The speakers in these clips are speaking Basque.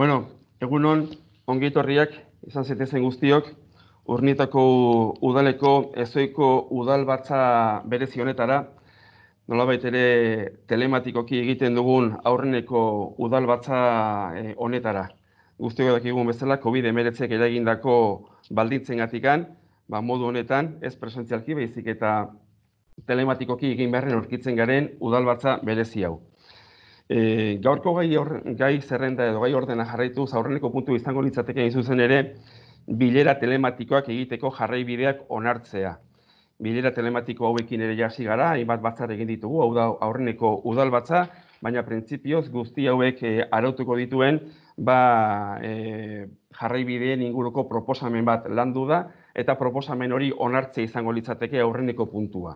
Bueno, egun hon, ongeit horriak, izan zetezen guztiok, urnietako udaleko, ezoiko udal batza bere zionetara, nolabait ere telematikoki egiten dugun aurreneko udal batza e, honetara. Guztiok edakigun bezala, COVID-19ek eragindako baldintzen gatikan, ba, modu honetan, ez presentzialki behizik eta telematikoki egin beharren orkitzen garen udal batza berezi hau. E, gaurko gai, or, gai zerrenda edo gai ordena jarraituz aurreneko puntu izango litzateke hain zuzen ere bilera telematikoak egiteko jarraibideak onartzea. Bilera telematiko hauekin ere jasi gara, hainbat batzar egin ditugu, hau da aurreneko udal batza, baina printzipioz guzti hauek e, arautuko dituen ba, eh, jarraibideen inguruko proposamen bat landu da, eta proposamen hori onartzea izango litzateke aurreneko puntua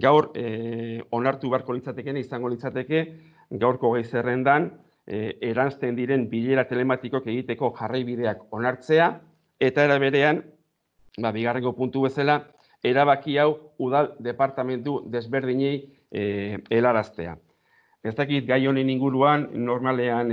gaur eh, onartu beharko litzateke, izango litzateke, gaurko gehi zerrendan, e, eransten diren bilera telematikok egiteko jarraibideak onartzea, eta era berean, ba, puntu bezala, erabaki hau udal departamentu desberdinei e, eh, elaraztea. Ez dakit gai honen inguruan, normalean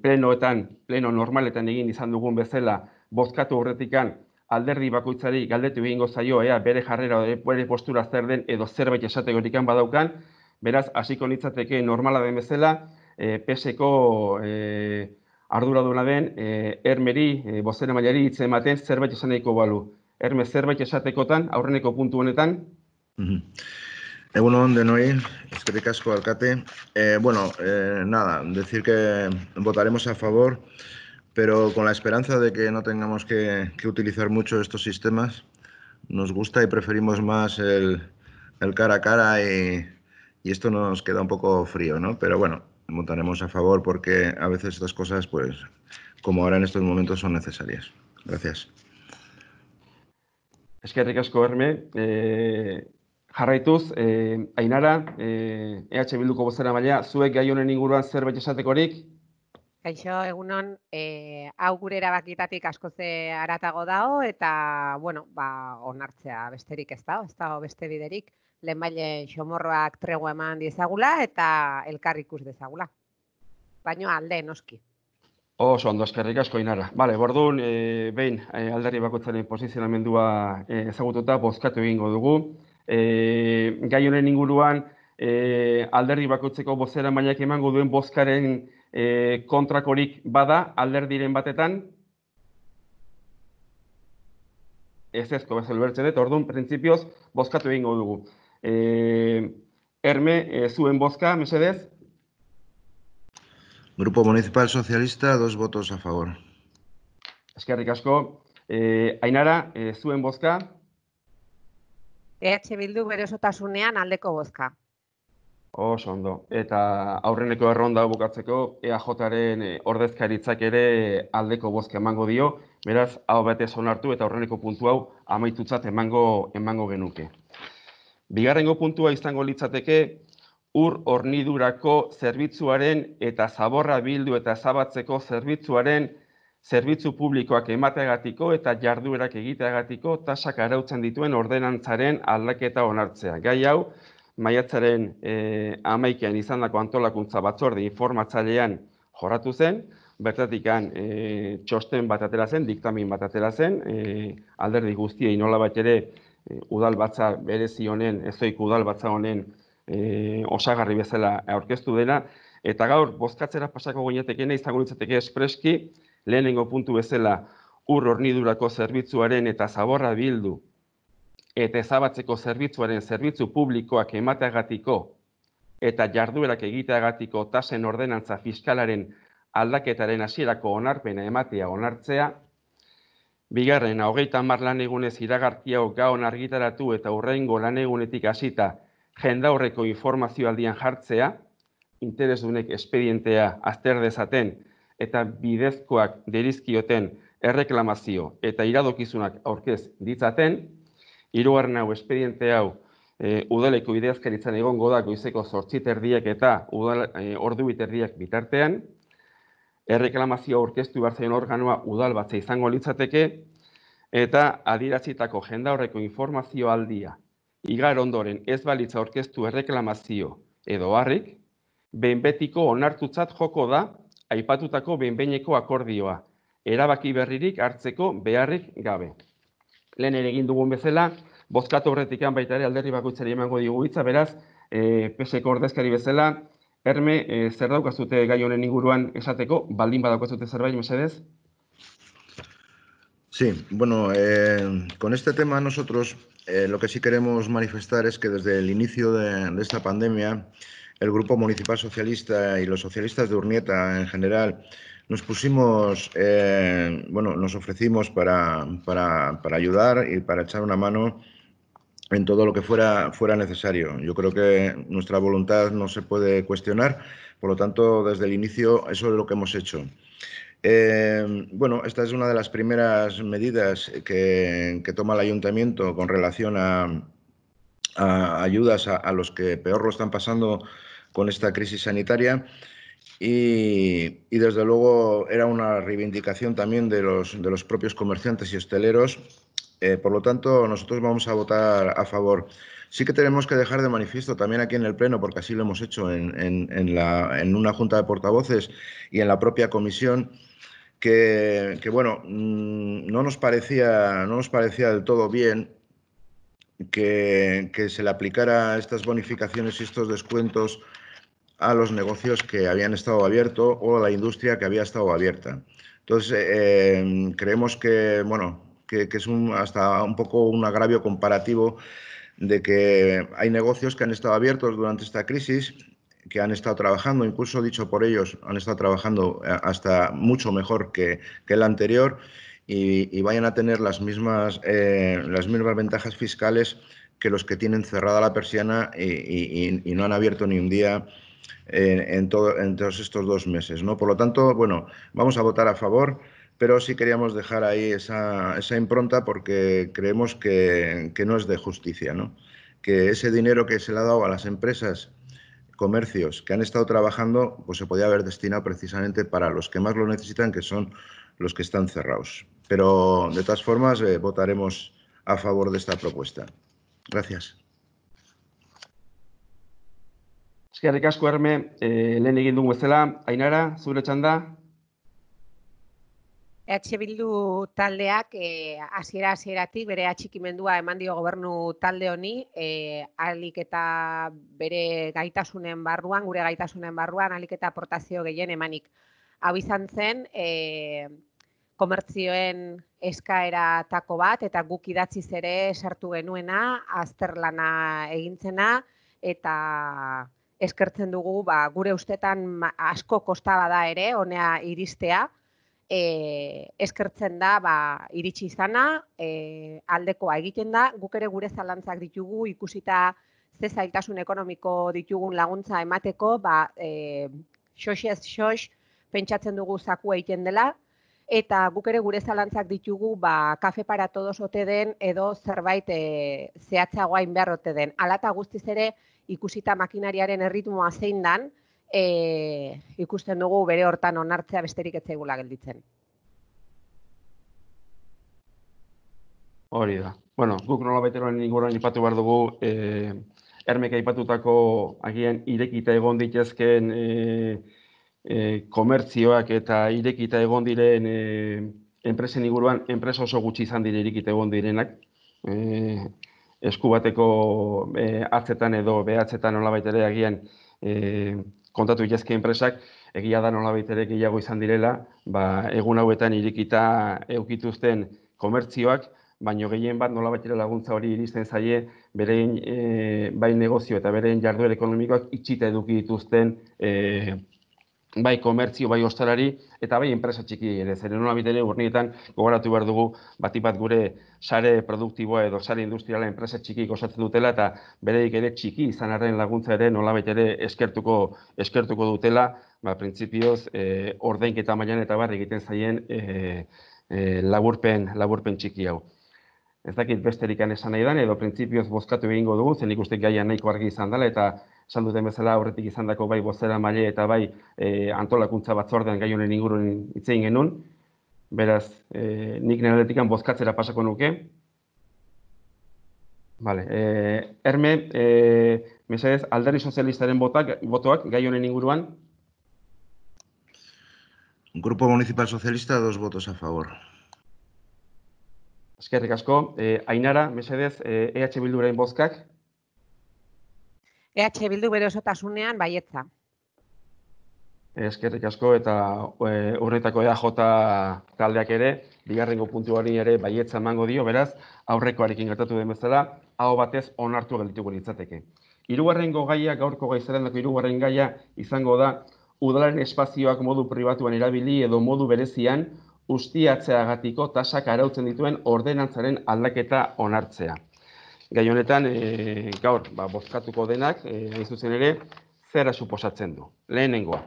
plenoetan, pleno normaletan egin izan dugun bezala, bozkatu horretikan alderdi bakoitzari galdetu egingo zaio ea bere jarrera e, bere postura zer den edo zerbait esategorikan badaukan, beraz hasiko litzateke normala den bezala, eh PSko e, arduraduna den eh Ermeri e, bozera mailari hitze ematen zerbait izan balu. Erme zerbait esatekotan aurreneko puntu honetan. Mm -hmm. Egun hon eskerrik asko alkate. Eh bueno, eh nada, decir que votaremos a favor. pero con la esperanza de que no tengamos que, utilizar mucho estos sistemas, nos gusta y preferimos más el, cara a cara y, esto nos queda un poco frío, ¿no? Pero bueno, montaremos a favor porque a veces estas cosas, pues, como ahora en estos momentos, son necesarias. Gracias. Es que ricasco, verme. Eh, jarraituz, eh, Ainara, eh, EH Bilduko bozera maila, zuek gai honen inguruan zerbait esatekorik, Kaixo, egunon, e, hau gure erabakitatik asko ze aratago dago eta, bueno, ba, onartzea besterik ez da, ez da, beste biderik, lehen baile xomorroak trego eman diezagula eta elkar ikus dezagula. Baina alde, noski. Oso, ondo eskerrik asko inara. Bale, bordun, e, behin e, eh, bakotzaren posizionamendua ezagututa, bozkatu egingo dugu. E, gai honen inguruan, e, alderri bakotzeko bozera mailak emango duen bozkaren e, kontrakorik bada alderdiren batetan, ez ezko bezal bertze dut, orduan, prinsipioz, bozkatu egingo dugu. E, eh, erme, eh, zuen bozka, mesedez? Grupo Municipal Socialista, dos votos a favor. Eskerrik asko. E, ainara, zuen bozka? EH Bildu berezotasunean aldeko bozka. Oso ondo. Eta aurreneko erronda bukatzeko EAJaren eh, ordezkaritzak ere aldeko bozke emango dio. Beraz, hau bete onartu eta aurreneko puntu hau amaitutzat emango emango genuke. Bigarrengo puntua izango litzateke ur hornidurako zerbitzuaren eta zaborra bildu eta zabatzeko zerbitzuaren zerbitzu publikoak emateagatiko eta jarduerak egiteagatiko tasak arautzen dituen ordenantzaren aldaketa onartzea. Gai hau, maiatzaren e, amaikean izan dako antolakuntza batzorde informatzailean jorratu zen, bertatik e, txosten bat atera zen, diktamin bat atera zen, e, alderdi guztiei nola bat ere e, udal batza berezi honen, ezoik udal batza honen e, osagarri bezala aurkeztu dela, eta gaur bozkatzera pasako goinatekena izango nintzateke espreski, lehenengo puntu bezala ur hornidurako zerbitzuaren eta zaborra bildu eta ezabatzeko zerbitzuaren zerbitzu publikoak emateagatiko eta jarduerak egiteagatiko tasen ordenantza fiskalaren aldaketaren hasierako onarpena ematea onartzea, bigarren hogeita mar lan egunez iragarkiago gaon argitaratu eta hurrengo lan egunetik hasita jendaurreko informazio aldian jartzea, interesdunek espedientea azter dezaten eta bidezkoak derizkioten erreklamazio eta iradokizunak aurkez ditzaten, Hirugarren hau espediente hau e, eh, udaleko ideazkeritzan egongo da goizeko zortzi terdiak eta udal, e, ordu biterdiak bitartean. Erreklamazio aurkeztu behar organoa udal batza izango litzateke eta adiratzitako jenda horreko informazio aldia igar ondoren ez balitza aurkeztu erreklamazio edo harrik, benbetiko betiko joko da aipatutako benbeineko akordioa, erabaki berririk hartzeko beharrik gabe lehen ere egin dugun bezala, bozkatu horretik baita ere alderri bakoitzari emango digu hitza, beraz, e, eh, peseko ordezkari bezala, erme, e, zer daukazute gai honen inguruan esateko, baldin badaukazute zerbait, mesedez? Sí, bueno, eh, con este tema nosotros eh, lo que sí queremos manifestar es que desde el inicio de, de esta pandemia el Grupo Municipal Socialista y los socialistas de Urnieta en general nos pusimos, eh, bueno, nos ofrecimos para, ayudar y para echar una mano en todo lo que fuera, fuera necesario. Yo creo que nuestra voluntad no se puede cuestionar, por lo tanto, desde el inicio eso es lo que hemos hecho. Eh, bueno, esta es una de las primeras medidas que, toma el ayuntamiento con relación a, ayudas a, a los que peor lo están pasando con esta crisis sanitaria. Y, desde luego era una reivindicación también de los, de los propios comerciantes y hosteleros. Eh, por lo tanto, nosotros vamos a votar a favor. Sí que tenemos que dejar de manifiesto también aquí en el Pleno, porque así lo hemos hecho en, una junta de portavoces y en la propia comisión, que, bueno, mm, no nos, parecía, no nos parecía del todo bien que, que se le aplicara estas bonificaciones y estos descuentos a los negocios que habían estado abiertos o a la industria que había estado abierta. Entonces, eh, em, creemos que, bueno, que, es hasta un poco un agravio comparativo de que hay negocios que han estado abiertos durante esta crisis, que han estado trabajando, incluso dicho por ellos, han estado trabajando eh, hasta mucho mejor que, el anterior y, vayan a tener las mismas, eh, las mismas ventajas fiscales que los que tienen cerrada la persiana y, y no han abierto ni un día en, todos estos dos meses. ¿no? Por lo tanto, bueno, vamos a votar a favor pero sí queríamos dejar ahí esa, impronta porque creemos que, no es de justicia, ¿no? que ese dinero que se le ha dado a las empresas, comercios que han estado trabajando, pues se podía haber destinado precisamente para los que más lo necesitan, que son los que están cerrados. Pero de todas formas, eh, votaremos a favor de esta propuesta. Gracias. Eskerrik asko herme, eh, lehen egin dugu bezala, ainara, zure txanda? Eatxe bildu taldeak, e, eh, aziera azieratik, bere atxikimendua eman dio gobernu talde honi, e, eh, alik eta bere gaitasunen barruan, gure gaitasunen barruan, alik eta aportazio gehien emanik. Hau izan zen, e, komertzioen eskaera bat, eta guk idatziz ere sartu genuena, azterlana egintzena, eta eskertzen dugu ba, gure ustetan asko kostaba da ere honea iristea e, eskertzen da ba, iritsi izana e, aldekoa egiten da guk ere gure zalantzak ditugu ikusita ze ekonomiko ditugun laguntza emateko ba, e, xox xox pentsatzen dugu zakua egiten dela eta guk ere gure zalantzak ditugu ba, kafe para todos ote den edo zerbait e, zehatzagoa inbehar ote den. Alata guztiz ere, ikusita makinariaren erritmoa zein dan, e, ikusten dugu bere hortan onartzea besterik ez zaigula gelditzen. Hori da. Bueno, guk nola eroen inguruan ipatu behar dugu, e, ermeka aipatutako agian irekita egon ditezken e, e, komertzioak eta irekita egon diren e, enpresen inguruan, enpresa oso gutxi izan dire irekita egon direnak. E, esku bateko e, eh, atzetan edo behatzetan nolabait ere agian eh, kontatu jazke enpresak, egia da nolabait ere gehiago izan direla, ba, egun hauetan irikita eukituzten komertzioak, baino gehien bat nolabait ere laguntza hori iristen zaie berein eh, bai negozio eta berein jarduer ekonomikoak itxita eduki dituzten bai komertzio, bai ostalari, eta bai enpresa txiki ere. Zeren nola bitere, urnietan, gogoratu behar dugu, bati bat gure sare produktiboa edo sare industriala enpresa txiki osatzen dutela, eta bereik ere txiki izan arren laguntza ere, nola ere eskertuko, eskertuko dutela, ba, printzipioz, e, eh, eta mailan eta barri egiten zaien e, e, laburpen, laburpen txiki hau. Ez dakit besterik esan nahi dan, edo printzipioz bozkatu egingo dugu, zen ikusten gaian nahiko argi izan dela, eta esan duten bezala horretik izandako bai bozera maile eta bai e, antolakuntza batzordean gai honen inguruen itzein genuen. Beraz, e, nik nire aldetik bozkatzera pasako nuke. Vale, e, erme, e, mesedez, alderri sozialistaren botak, botoak gai honen inguruan? Grupo Municipal Sozialista, dos votos a favor. Eskerrik asko, eh, Ainara, mesedez, eh, EH bozkak. EH Bildu bere osotasunean baietza. Eskerrik asko eta e, horretako EAJ taldeak ere, bigarrengo puntuari ere baietza emango dio, beraz, aurrekoarekin gertatu den bezala, hau batez onartu gelituko litzateke. Hirugarrengo gaiak gaurko gaizarenak hirugarren gaia izango da udalaren espazioak modu pribatuan erabili edo modu berezian ustiatzeagatiko tasak arautzen dituen ordenantzaren aldaketa onartzea gai honetan e, gaur ba, bozkatuko denak, e, ere, zera suposatzen du. Lehenengoa,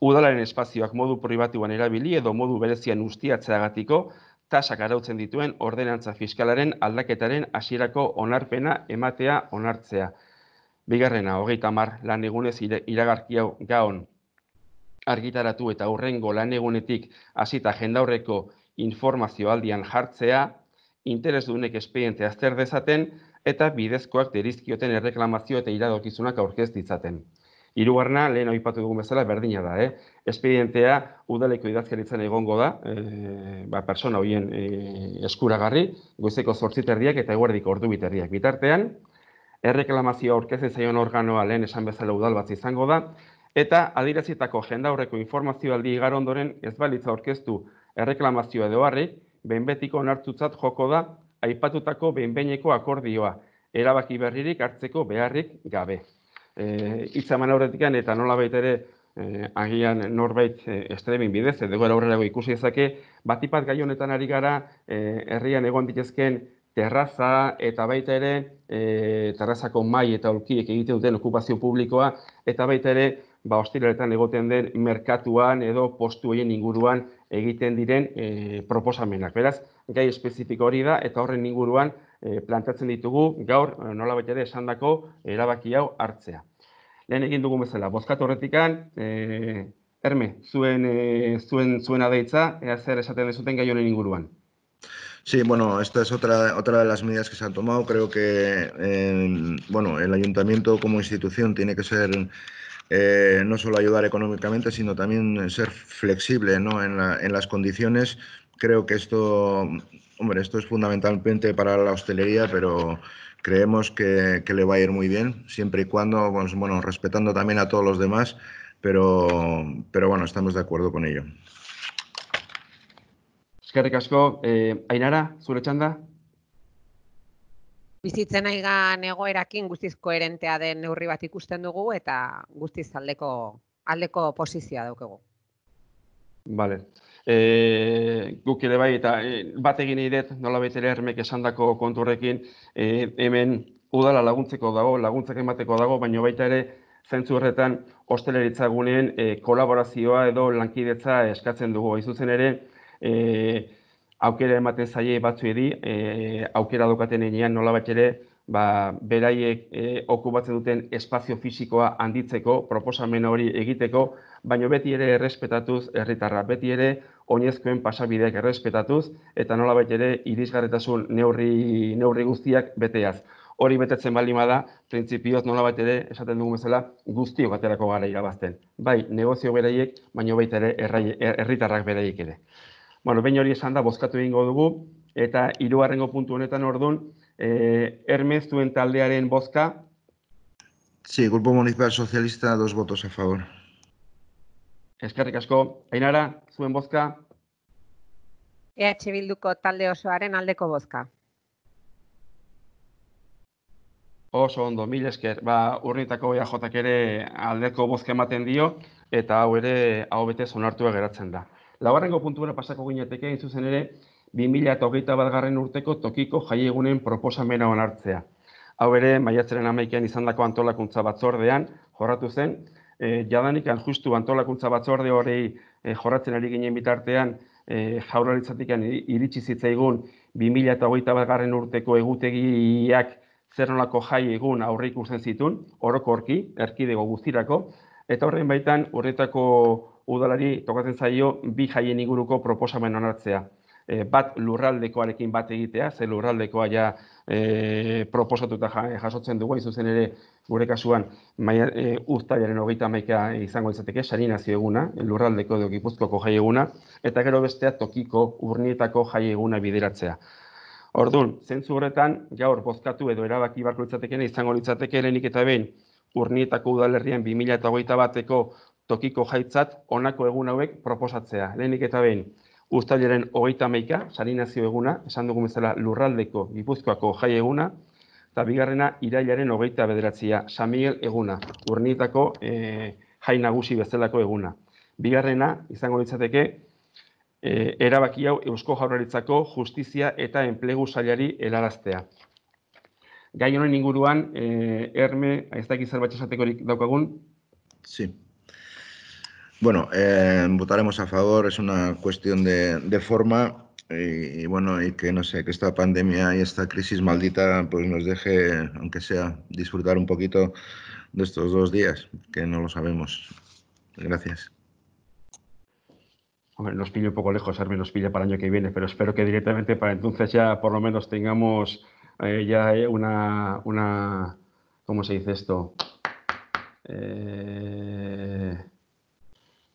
udalaren espazioak modu pribatuan erabili edo modu berezian ustiatzeagatiko, tasak arautzen dituen ordenantza fiskalaren aldaketaren hasierako onarpena ematea onartzea. Bigarrena, hogeita mar, lan egunez iragarki gaon argitaratu eta hurrengo lan egunetik hasita jendaurreko informazio aldian jartzea, dunek espediente azter dezaten, eta bidezkoak derizkioten erreklamazio eta iradokizunak aurkez ditzaten. Hirugarrena lehen aipatu dugun bezala berdina da, eh? Espedientea udaleko idazkaritzan egongo da, eh, ba, persona horien eskura eh, eskuragarri, goizeko zortzit eta eguerdiko ordu bit Bitartean, erreklamazioa aurkezen zaion organoa lehen esan bezala udal bat izango da, eta adirazitako jendaurreko horreko informazio aldi ondoren ez balitza aurkeztu erreklamazioa edo harri, benbetiko joko da aipatutako behinbeineko akordioa, erabaki berririk hartzeko beharrik gabe. E, eh, Itzaman aurretik eta nola ere eh, agian norbait e, bidez, edo gara aurrera ikusi ezake, bat ipat gai honetan ari gara herrian egon bitezken terraza eta baita ere terrazako mai eta ulkiek egite duten okupazio publikoa eta baita ere ba egoten den merkatuan edo postu inguruan egiten diren e, proposamenak. Beraz, gai espezifiko hori da eta horren inguruan e, plantatzen ditugu gaur e, nolabait ere esandako erabaki hau hartzea. Lehen egin dugun bezala, bozkatu horretikan, e, Erme, zuen, e, zuen, zuen adeitza, ea zer esaten dezuten gai honen inguruan. Sí, bueno, esta es otra, otra de las medidas que se han tomado. Creo que eh, bueno, el ayuntamiento como institución tiene que ser Eh, no solo ayudar económicamente, sino también eh, ser flexible ¿no? en, las condiciones. Creo que esto, hombre, esto es fundamentalmente para la hostelería, pero creemos que, le va a ir muy bien, siempre y cuando, pues, bueno, respetando también a todos los demás, pero, pero bueno, estamos de acuerdo con ello. eh, Ainara, bizitzen aigan egoerakin guztiz koherentea den neurri bat ikusten dugu eta guztiz aldeko aldeko posizioa daukegu. Vale. E, guk ere bai, eta e, bat egin idet, nola betere hermek esandako konturrekin, e, eh, hemen udala laguntzeko dago, laguntzak emateko dago, baina baita ere, zentzu horretan, hosteleritza guneen kolaborazioa edo lankidetza eskatzen dugu. Izuzen ere, e, aukera ematen zaie batzuedi, e, eh, aukera daukaten nola nolabait ere ba, beraiek e, eh, okubatzen duten espazio fisikoa handitzeko, proposamen hori egiteko, baino beti ere errespetatuz herritarra, beti ere oinezkoen pasabideak errespetatuz, eta nola bat ere irisgarretasun neurri, neurri guztiak beteaz. Hori betetzen baldin da printzipioz nola bat ere, esaten dugu bezala, guztio baterako gara irabazten. Bai, negozio beraiek, baino baita ere herritarrak beraiek ere. Bueno, hori esan da, bozkatu egingo dugu, eta irugarrengo puntu honetan ordun, eh, Hermes, duen taldearen bozka? Sí, Grupo Municipal Socialista, dos votos a favor. Eskerrik asko, Ainara, zuen bozka? EH Bilduko talde osoaren aldeko bozka. Oso ondo, mil esker, ba, urritako ea jotak ere aldeko bozka ematen dio, eta hau ere, hau betez onartua geratzen da. Labarrengo puntura pasako gineteke, zuzen ere, 2008 bat garren urteko tokiko jaiegunen proposamena onartzea. Hau ere, maiatzeren amaikean izandako antolakuntza batzordean, jorratu zen, e, jadanik justu antolakuntza batzorde hori e, jorratzen ari ginen bitartean, e, iritsi zitzaigun 2008 bat garren urteko egutegiak zer nolako jai egun aurre urzen zitun, orokorki, erkidego guztirako, eta horren baitan, horretako udalari tokatzen zaio bi jaien inguruko proposamen onartzea. E, bat lurraldekoarekin bat egitea, ze lurraldekoa ja e, proposatuta jasotzen dugu, izuzen ere gure kasuan maia, e, urtailaren hogeita maika izango izateke, sari eguna, lurraldeko edo gipuzkoko jai eguna, eta gero bestea tokiko urnietako jaieguna bideratzea. Orduan, zentzu horretan, gaur bozkatu edo erabaki barko litzatekeen, izango litzateke lehenik eta behin, urnietako udalerrian 2008 bateko tokiko jaitzat honako egun hauek proposatzea. Lehenik eta behin, ustailaren hogeita meika, salinazio eguna, esan dugun bezala lurraldeko, gipuzkoako jai eguna, eta bigarrena irailaren hogeita bederatzia, San eguna, urnitako e, eh, jai nagusi bezalako eguna. Bigarrena, izango ditzateke, e, eh, erabaki hau Eusko Jaurlaritzako justizia eta enplegu sailari helaraztea. Gai honen inguruan, eh, erme, ez dakiz zerbait esatekorik daukagun? Sí. Bueno, eh, votaremos a favor, es una cuestión de, forma y, bueno, y que no sé, que esta pandemia y esta crisis maldita pues nos deje, aunque sea, disfrutar un poquito de estos dos días, que no lo sabemos. Gracias. Hombre, nos pilla un poco lejos, Armin nos pilla para el año que viene, pero espero que directamente para entonces ya por lo menos tengamos eh, ya eh, una, una, ¿cómo se dice esto? Eh,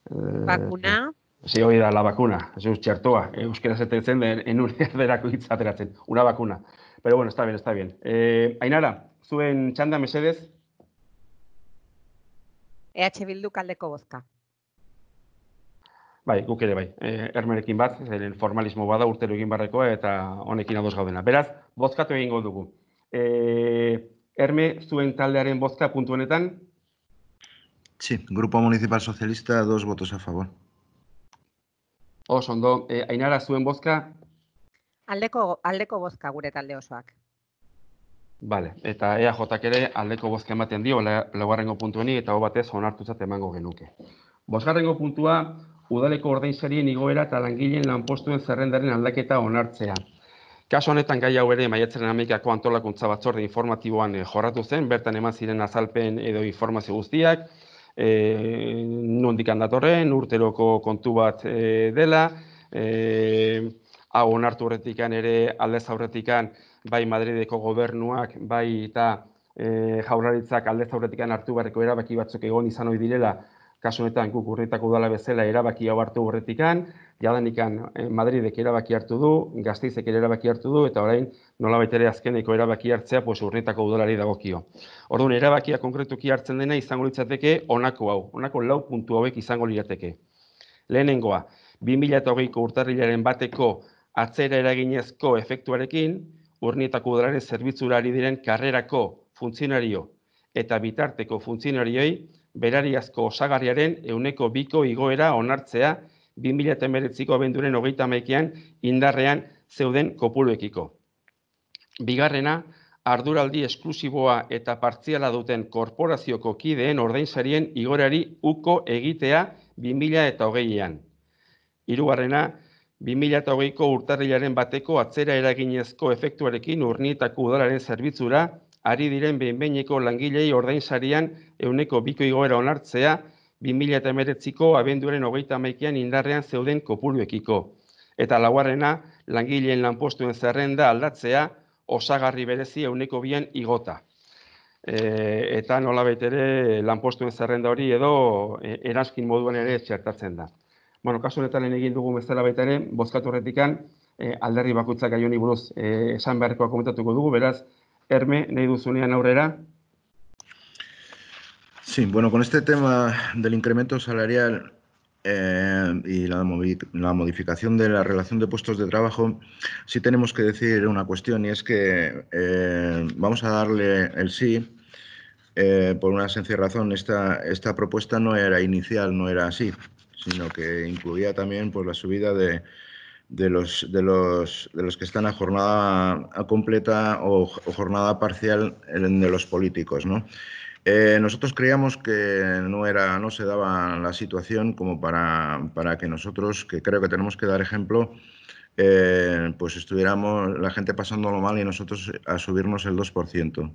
Bakuna. Zi eh, hori da, la bakuna, ez eus txertoa, euskera zetetzen den, enun erderako ateratzen una bakuna. Pero bueno, está bien, está bien. Eh, Ainara, zuen txanda, mesedez? EH Bildu kaldeko bozka. Bai, guk ere bai. Eh, ermerekin bat, zelen eh, formalismo bada urtero egin barrekoa eta honekin ados gaudena. Beraz, bozkatu egingo dugu. Eh, erme zuen taldearen bozka puntuenetan, Sí, Grupo Municipal Socialista, dos votos a favor. Osondo, ondo, eh, Ainara, zuen bozka? Aldeko, aldeko bozka gure talde osoak. Vale, eta eaj ere aldeko bozka ematen dio, laugarrengo puntueni, eta hau batez onartu emango genuke. Bosgarrengo puntua, udaleko serien igoera eta langileen lanpostuen zerrendaren aldaketa onartzea. Kaso honetan gai hau ere maiatzaren amikako antolakuntza batzorde informatiboan eh, jorratu zen, bertan eman ziren azalpen edo informazio guztiak, e, nondik handatorren, urteroko kontu bat eh, dela, e, hau onartu horretikan ere, aldez aurretikan, bai Madrideko gobernuak, bai eta e, jaurlaritzak aldez aurretikan hartu barreko erabaki batzuk egon izan hori direla, kasu honetan guk urritako udala bezala erabaki hau hartu horretikan, jadanikan eh, Madridek erabaki hartu du, Gasteizek erabaki hartu du eta orain nolabait ere azkeneko erabaki hartzea pues urritako udalari dagokio. Orduan erabakia konkretuki hartzen dena izango litzateke honako hau, honako lau puntu hauek izango lirateke. Lehenengoa, 2020ko urtarrilaren bateko atzera eraginezko efektuarekin urnietako udalaren zerbitzurari diren karrerako funtzionario eta bitarteko funtzionarioi berariazko osagarriaren euneko biko igoera onartzea 2008ko abenduren hogeita maikean indarrean zeuden kopuluekiko. Bigarrena, arduraldi esklusiboa eta partziala duten korporazioko kideen ordainsarien igorari uko egitea 2008an. Irugarrena, 2008ko urtarrilaren bateko atzera eraginezko efektuarekin urnietako udalaren zerbitzura ari diren benbeineko langilei ordainsarian euneko biko igoera onartzea 2008ko abenduaren hogeita maikean indarrean zeuden kopuruekiko. Eta laguarena, langileen lanpostuen zerrenda aldatzea osagarri berezi euneko bian igota. E, eta nola betere lanpostuen zerrenda hori edo e, eranskin moduan ere txertatzen da. Bueno, kasu honetan egin dugu bezala baita ere, bozkatu horretik e, alderri bakutzak aioni buruz e, esan beharrekoa komentatuko dugu, beraz, Herme, nahi aurera aurrera. Sí, bueno, con este tema del incremento salarial eh, y la, modificación de la relación de puestos de trabajo, sí tenemos que decir una cuestión y es que eh, vamos a darle el sí. Eh, por una sencilla razón, esta, esta propuesta no era inicial, no era así, sino que incluía también pues, la subida de, de los, de los, de los que están a jornada completa o, jornada parcial de los políticos. Eh, nosotros creíamos que no, era, no se daba la situación como para, que nosotros, que creo que tenemos que dar ejemplo, eh, pues estuviéramos la gente pasándolo mal y nosotros a subirnos el 2%.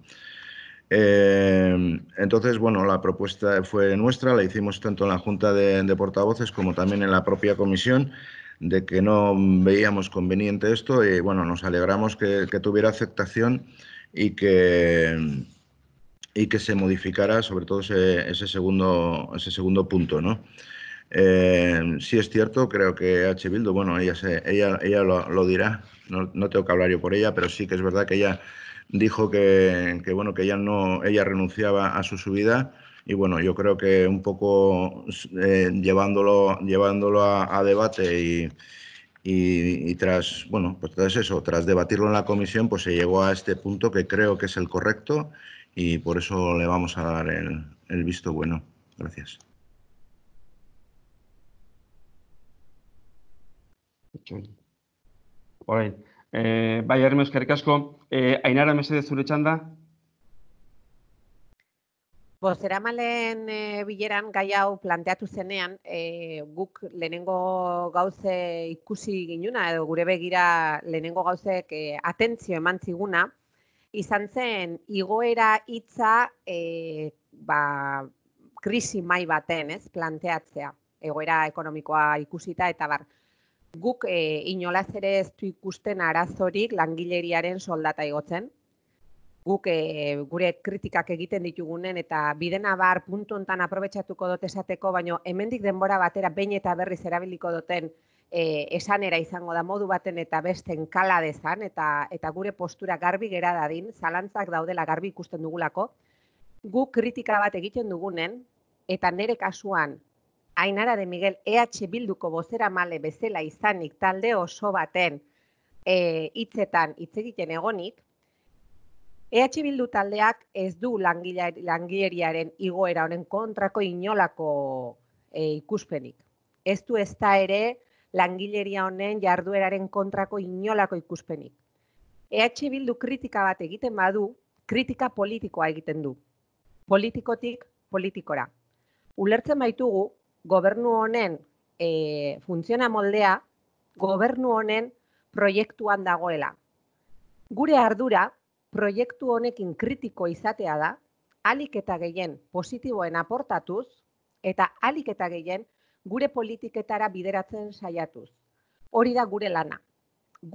Eh, entonces, bueno, la propuesta fue nuestra, la hicimos tanto en la Junta de Portavoces como también en la propia comisión de que no veíamos conveniente esto y bueno, nos alegramos que, tuviera aceptación y que, y que se modificara sobre todo ese, segundo, ese segundo punto, ¿no? Eh, sí es cierto, creo que H. Bildu, bueno, ella, ella, ella lo, dirá, no, tengo que hablar yo por ella, pero sí que es verdad que ella dijo que, que bueno, que ella, no, ella renunciaba a su subida y bueno, yo creo que un poco eh, llevándolo, llevándolo a, debate y, tras, bueno, pues tras eso, tras debatirlo en la comisión, pues se llegó a este punto que creo que es el correcto y por eso le vamos a dar el, visto bueno. Gracias. Orain, eh, bai, eh, Ainara, Bozera malen e, eh, bileran gai hau planteatu zenean e, guk lehenengo gauze ikusi ginuna edo gure begira lehenengo gauzek e, atentzio eman ziguna izan zen igoera hitza e, ba, krisi mai baten ez planteatzea egoera ekonomikoa ikusita eta bar guk inolaz ere ez du ikusten arazorik langileriaren soldata igotzen guk eh, gure kritikak egiten ditugunen eta bidena bar puntu hontan aprobetsatuko dote esateko, baino hemendik denbora batera behin eta berriz erabiliko duten e, esanera izango da modu baten eta besten kala dezan eta eta gure postura garbi gera dadin, zalantzak daudela garbi ikusten dugulako, guk kritika bat egiten dugunen eta nere kasuan Ainara de Miguel EH Bilduko bozera male bezala izanik talde oso baten eh, hitzetan e, hitz egiten egonik, EH Bildu taldeak ez du langileriaren igoera honen kontrako inolako e, ikuspenik. Ez du ez da ere langileria honen jardueraren kontrako inolako ikuspenik. EH Bildu kritika bat egiten badu, kritika politikoa egiten du. Politikotik politikora. Ulertzen baitugu, gobernu honen e, eh, funtziona moldea, gobernu honen proiektuan dagoela. Gure ardura, proiektu honekin kritiko izatea da, alik eta gehien positiboen aportatuz, eta alik eta gehien gure politiketara bideratzen saiatuz. Hori da gure lana.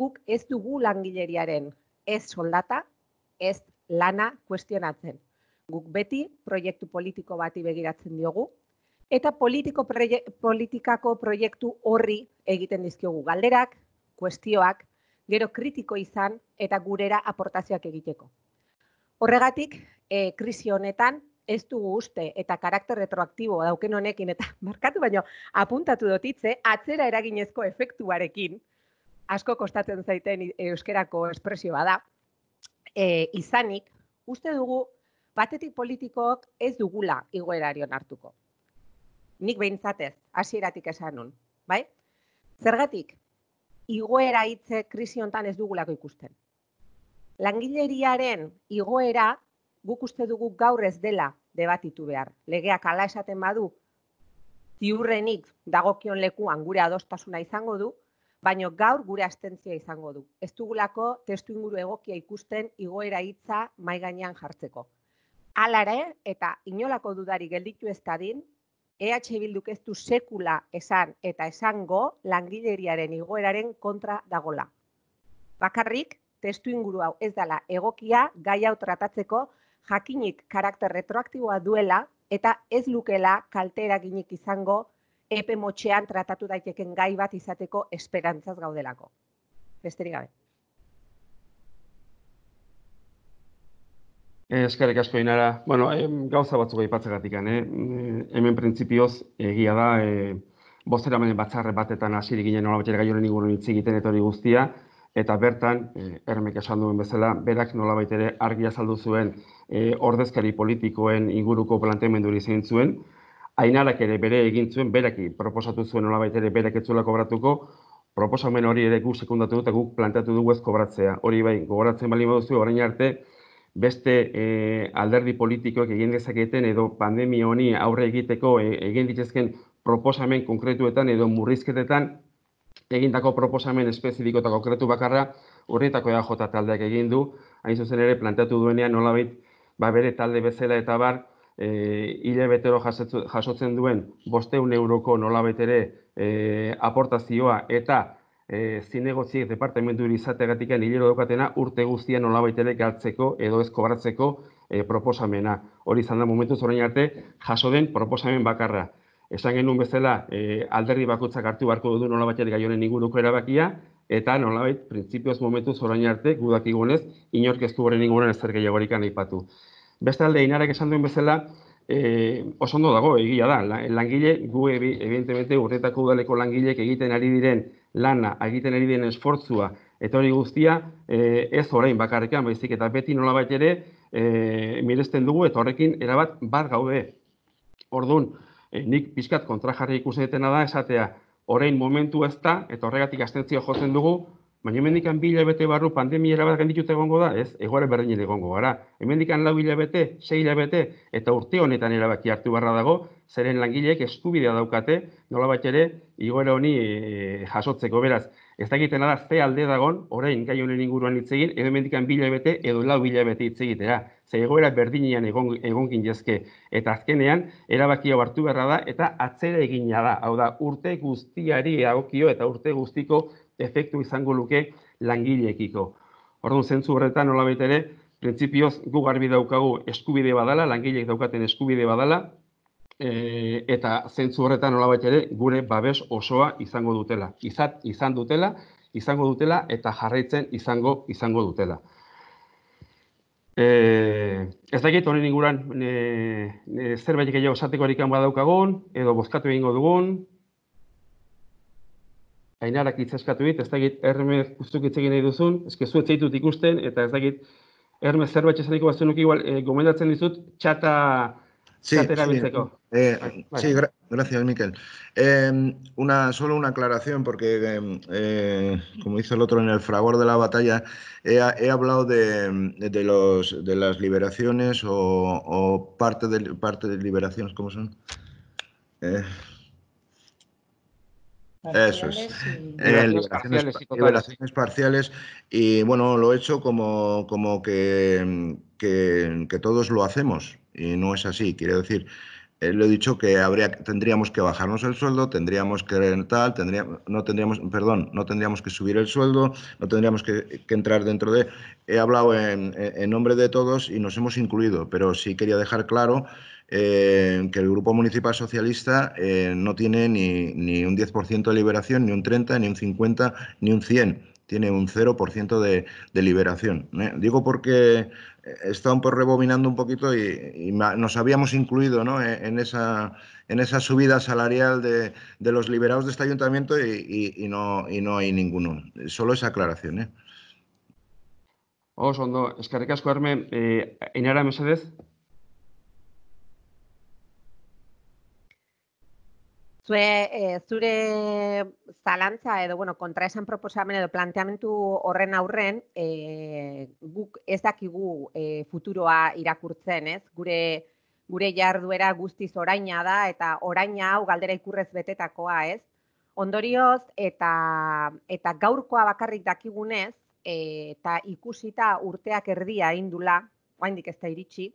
Guk ez dugu langileriaren ez soldata, ez lana kuestionatzen. Guk beti proiektu politiko bati begiratzen diogu, eta politiko politikako proiektu horri egiten dizkiogu galderak, kuestioak, gero kritiko izan eta gurera aportazioak egiteko. Horregatik, e, krisi honetan, ez dugu uste eta karakter retroaktibo dauken honekin eta markatu baino apuntatu dotitze, atzera eraginezko efektuarekin, asko kostatzen zaiten e, euskerako espresioa da, e, izanik, uste dugu batetik politikoak ez dugula igoerarion hartuko. Nik behintzatez, hasieratik esan nun, bai? Zergatik, igoera hitze krisi hontan ez dugulako ikusten. Langileriaren igoera guk uste dugu gaur ez dela debatitu behar. Legeak hala esaten badu ziurrenik dagokion leku angure adostasuna izango du, baino gaur gure astentzia izango du. Ez dugulako testu inguru egokia ikusten igoera hitza mai gainean jartzeko. Alare eta inolako dudari gelditu ez dadin, EH Bilduk ez du sekula esan eta esango langileriaren igoeraren kontra dagola. Bakarrik, testu inguru hau ez dala egokia gai hau tratatzeko jakinik karakter retroaktiboa duela eta ez lukela kaltera ginik izango epe motxean tratatu daiteken gai bat izateko esperantzaz gaudelako. Besterik gabe. Eh, Eskarek asko inara. Bueno, em, gauza batzuk aipatzegatik eh? Mm, hemen printzipioz egia da e, eh, bozera menen batzarre batetan hasiri ginen nola batera gai inguruen egiten etori guztia eta bertan e, ermek esan duen bezala berak nola baitere argi azaldu zuen e, ordezkari politikoen inguruko planteamenduri zein zuen ainarak ere bere egin zuen beraki proposatu zuen nola baitere berak etzula kobratuko proposamen hori ere guk sekundatu dut eta guk planteatu dugu kobratzea hori bai gogoratzen bali baduzu orain arte beste e, alderdi politikoek egin dezaketen edo pandemia honi aurre egiteko e, egin ditzezken proposamen konkretuetan edo murrizketetan egindako proposamen espezifiko eta konkretu bakarra horretako jota taldeak egin du, hain zuzen ere planteatu duenean nolabait ba bere talde bezala eta bar e, hile betero jasotzen duen bosteun euroko nolabait ere e, aportazioa eta e, zinegotziek departamentu izateagatik hilero daukatena urte guztian nolabait gartzeko galtzeko edo ez kobratzeko eh, proposamena. Hori izan da momentu zorain arte jaso den proposamen bakarra. Esan genuen bezala e, eh, alderri bakutzak hartu beharko du nolabait ere gaionen inguruko erabakia, eta nolabait printzipioz momentu zorain arte gudak igunez inork ez du horren inguruan ezer gehiagorik aipatu. Beste alde, inarek esan duen bezala, e, oso ondo dago, egia da, langile, gu evidentemente urretako udaleko langileek egiten ari diren lana, egiten ari den esfortzua, eta hori guztia e, ez orain bakarrikan, baizik eta beti nola bat ere e, miresten dugu eta horrekin erabat bar gaude. Orduan, e, nik pixkat kontrajarri ikusetena da, esatea, orain momentu ez da, eta horregatik astentzio jotzen dugu, Baina emendikan bi barru pandemia bat gendituta egongo da, ez? Egoera berdinen egongo gara. Emendikan lau hilabete, sei hilabete, eta urte honetan erabaki hartu barra dago, zeren langileek eskubidea daukate, nola bat ere, igoera honi eh, jasotzeko beraz. Ez dakiten da, ze alde dagon, orain gai honen inguruan hitz egin, edo emendikan bi edo lau hilabete hitz egitea. Ze egoera berdinean egon, egonkin jezke. Eta azkenean, erabakio hartu beharra da, eta atzera egina da. Hau da, urte guztiari agokio eta urte guztiko efektu izango luke langileekiko. Orduan zentzu horretan nola ere, printzipioz gu garbi daukagu eskubide badala, langileek daukaten eskubide badala, e, eta zentzu horretan nola ere, gure babes osoa izango dutela. Izat, izan dutela, izango dutela, eta jarraitzen izango izango dutela. E, ez dakit honen inguran e, e, zerbait gehiago esatekoarik badaukagun, edo bozkatu egingo dugun, ainarak itzaskatu dit, ez dakit Hermes guztuk hitz egin nahi duzun, eske zu etzeitut ikusten, eta ez dakit Hermes zerbait esaniko bazunuk igual, e, gomendatzen dizut txata Sí, sí, eh, vale. sí gra gracias, Miquel. Eh, una, solo una aclaración, porque em, eh, como dice el otro en el fragor de la batalla, he, he hablado de, de, los, de las liberaciones o, o parte, de, parte de liberaciones, ¿cómo son? Eh, eso es. Y... Eh, liberaciones, parciales y, bueno, lo he hecho como, como que, que, todos lo hacemos y no es así. Quiero decir, eh, le he dicho que habría, tendríamos que bajarnos el sueldo, tendríamos que tal, tendríamos, no tendríamos, perdón, no tendríamos que subir el sueldo, no tendríamos que, que entrar dentro de. He hablado en, en nombre de todos y nos hemos incluido, pero sí quería dejar claro eh, que el Grupo Municipal Socialista eh, no tiene ni, ni un 10% de liberación, ni un 30%, ni un 50%, ni un 100%. Tiene un 0% de, liberación. ¿eh? Digo porque está un rebobinando un poquito y, nos habíamos incluido e, en, esa, en esa subida salarial de, los liberados de este ayuntamiento y, no, y no hay ninguno. Solo esa aclaración. ¿eh? Oso, ondo, mesedez? Zue, eh, zure zalantza edo, bueno, kontraesan proposamen edo planteamentu horren aurren, e, guk ez dakigu e, futuroa irakurtzen, ez? Gure, gure jarduera guztiz oraina da eta oraina hau galdera ikurrez betetakoa, ez? Ondorioz, eta, eta gaurkoa bakarrik dakigunez, e, eta ikusita urteak erdia indula, oaindik ez da iritsi,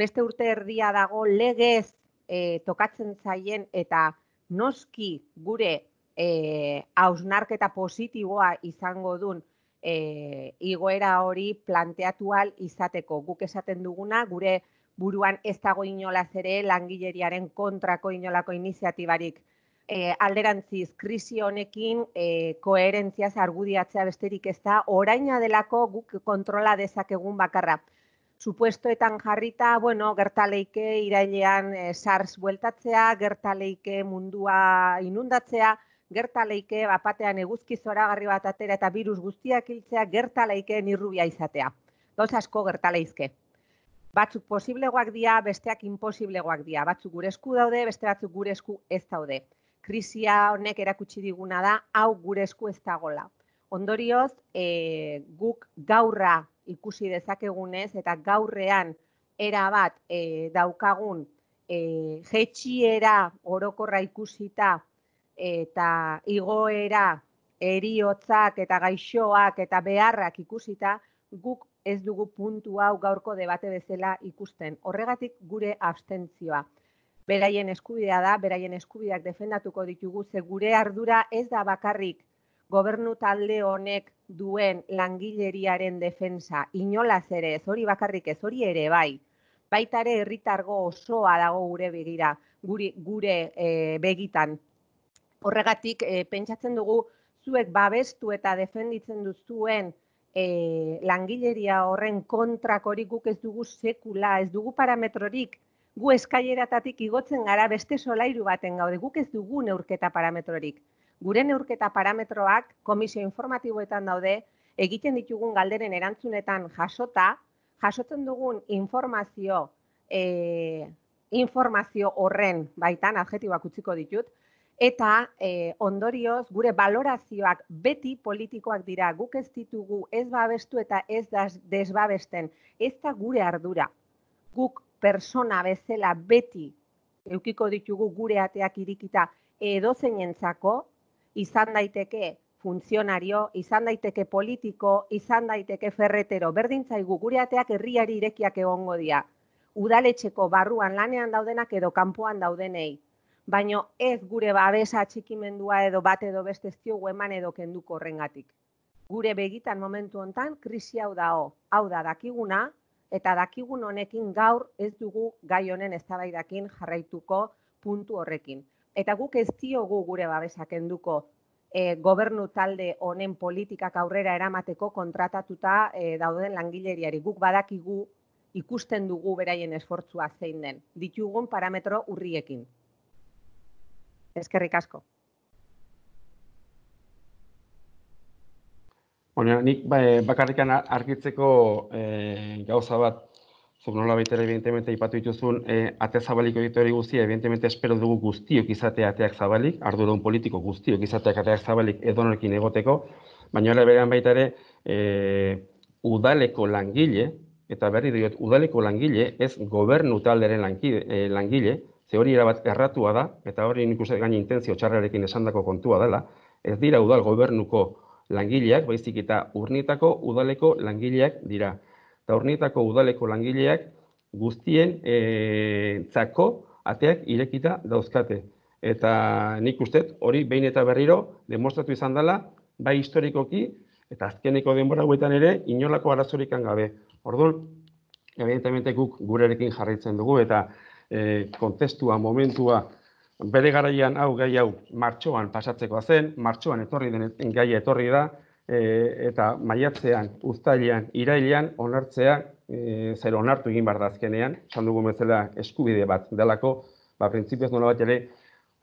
beste urte erdia dago legez e, tokatzen zaien eta noski gure e, hausnarketa positiboa izango dun e, eh, igoera hori planteatual izateko. Guk esaten duguna, gure buruan ez dago inolaz ere langileriaren kontrako inolako iniziatibarik. E, alderantziz, krisi honekin e, koherentziaz argudiatzea besterik ez da, oraina delako guk kontrola egun bakarra supuestoetan jarrita, bueno, gertaleike irailean e, SARS bueltatzea, gertaleike mundua inundatzea, gertaleike bapatean eguzki zoragarri bat atera eta virus guztiak hiltzea, gertaleike nirrubia izatea. Gauz asko gertaleizke. Batzuk posiblegoak dira, besteak imposiblegoak dira. Batzuk gure esku daude, beste batzuk gure esku ez daude. Krisia honek erakutsi diguna da, hau gure esku ez dagola. Ondorioz, e, guk gaurra ikusi dezakegunez eta gaurrean era bat e, daukagun e, jetxiera orokorra ikusita eta igoera eriotzak eta gaixoak eta beharrak ikusita guk ez dugu puntu hau gaurko debate bezala ikusten. Horregatik gure abstentzioa. Beraien eskubidea da, beraien eskubideak defendatuko ditugu ze gure ardura ez da bakarrik gobernu talde honek duen langileriaren defensa, inolaz ere, ez hori bakarrik ez hori ere bai, baitare herritargo osoa dago gure begira, guri, gure eh, begitan. Horregatik, eh, pentsatzen dugu, zuek babestu eta defenditzen duzuen e, langileria horren kontrakorik guk ez dugu sekula, ez dugu parametrorik, gu eskaileratatik igotzen gara beste solairu baten gaude, guk ez dugu neurketa parametrorik gure neurketa parametroak komisio informatiboetan daude, egiten ditugun galderen erantzunetan jasota, jasotzen dugun informazio, e, informazio horren baitan, adjetibak utziko ditut, eta e, ondorioz gure valorazioak beti politikoak dira, guk ez ditugu ez babestu eta ez das desbabesten, ez da gure ardura. Guk persona bezala beti eukiko ditugu gure ateak irikita edozeinentzako, izan daiteke funtzionario, izan daiteke politiko, izan daiteke ferretero. Berdintzaigu, gure ateak herriari irekiak egongo dia. Udaletxeko barruan lanean daudenak edo kanpoan daudenei. Baino ez gure babesa txikimendua edo bat edo beste ez eman edo kenduko horrengatik. Gure begitan momentu hontan krisi hau dao, hau da dakiguna, eta dakigun honekin gaur ez dugu gai honen eztabaidakin jarraituko puntu horrekin. Eta guk ez diogu gure babesakenduko enduko eh, e, gobernu talde honen politikak aurrera eramateko kontratatuta eh, dauden langileriari. Guk badakigu ikusten dugu beraien esfortzua zein den. Ditugun parametro urriekin. Ezkerrik asko. Bueno, nik ba, eh, bakarrikan argitzeko gauza bat zuk nola baitera, evidentemente, ipatu dituzun, e, eh, ate guztia, guzti, evidentemente, espero dugu guztiok izatea ateak zabalik, arduron politiko guztiok izateak ateak zabalik edonorkin egoteko, baina hori berean baita ere, eh, udaleko langile, eta berri diot, udaleko langile ez gobernu talderen eh, langile, ze hori erabat erratua da, eta hori nik uste gaini intenzio txarrarekin esandako kontua dela, ez dira udal gobernuko langileak, baizik eta urnitako udaleko langileak dira eta horneetako udaleko langileak guztien e, eh, txako ateak irekita dauzkate. Eta nik uste hori behin eta berriro demostratu izan dela bai historikoki eta azkeneko denbora guetan ere inolako arazorik gabe. Orduan, evidentemente guk gurerekin jarraitzen dugu eta e, kontestua, momentua, bere garaian hau gai hau martxoan pasatzeko zen, martxoan etorri den gai etorri da, e, eta maiatzean, uztailean, irailean onartzea, e, zer onartu egin bar da azkenean, esan dugu bezala eskubide bat delako, ba printzipioz nola bat ere